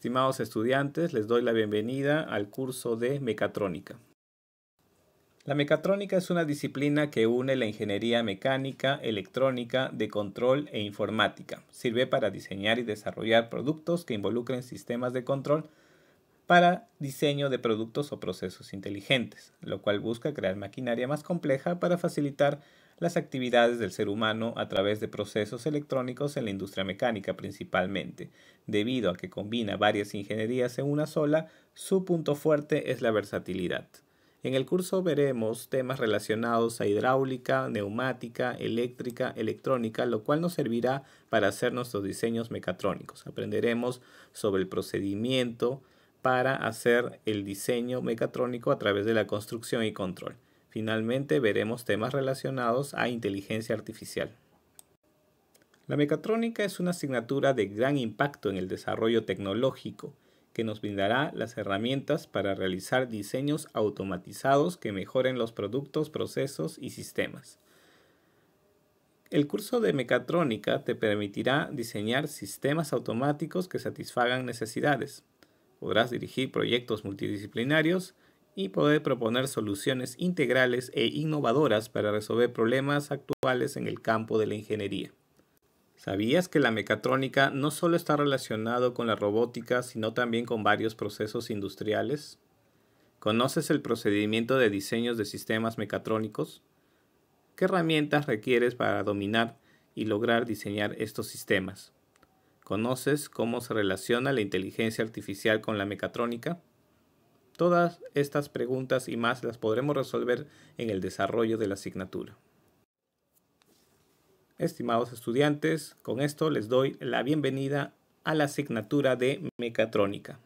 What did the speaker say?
Estimados estudiantes, les doy la bienvenida al curso de mecatrónica. La mecatrónica es una disciplina que une la ingeniería mecánica, electrónica, de control e informática. Sirve para diseñar y desarrollar productos que involucren sistemas de control para diseño de productos o procesos inteligentes, lo cual busca crear maquinaria más compleja para facilitar las actividades del ser humano a través de procesos electrónicos en la industria mecánica principalmente. Debido a que combina varias ingenierías en una sola, su punto fuerte es la versatilidad. En el curso veremos temas relacionados a hidráulica, neumática, eléctrica, electrónica, lo cual nos servirá para hacer nuestros diseños mecatrónicos. Aprenderemos sobre el procedimiento, para hacer el diseño mecatrónico a través de la construcción y control. Finalmente veremos temas relacionados a inteligencia artificial. La mecatrónica es una asignatura de gran impacto en el desarrollo tecnológico, que nos brindará las herramientas para realizar diseños automatizados que mejoren los productos, procesos y sistemas. El curso de mecatrónica te permitirá diseñar sistemas automáticos que satisfagan necesidades, Podrás dirigir proyectos multidisciplinarios y poder proponer soluciones integrales e innovadoras para resolver problemas actuales en el campo de la ingeniería. ¿Sabías que la mecatrónica no solo está relacionado con la robótica, sino también con varios procesos industriales? ¿Conoces el procedimiento de diseños de sistemas mecatrónicos? ¿Qué herramientas requieres para dominar y lograr diseñar estos sistemas? ¿Conoces cómo se relaciona la inteligencia artificial con la mecatrónica? Todas estas preguntas y más las podremos resolver en el desarrollo de la asignatura. Estimados estudiantes, con esto les doy la bienvenida a la asignatura de mecatrónica.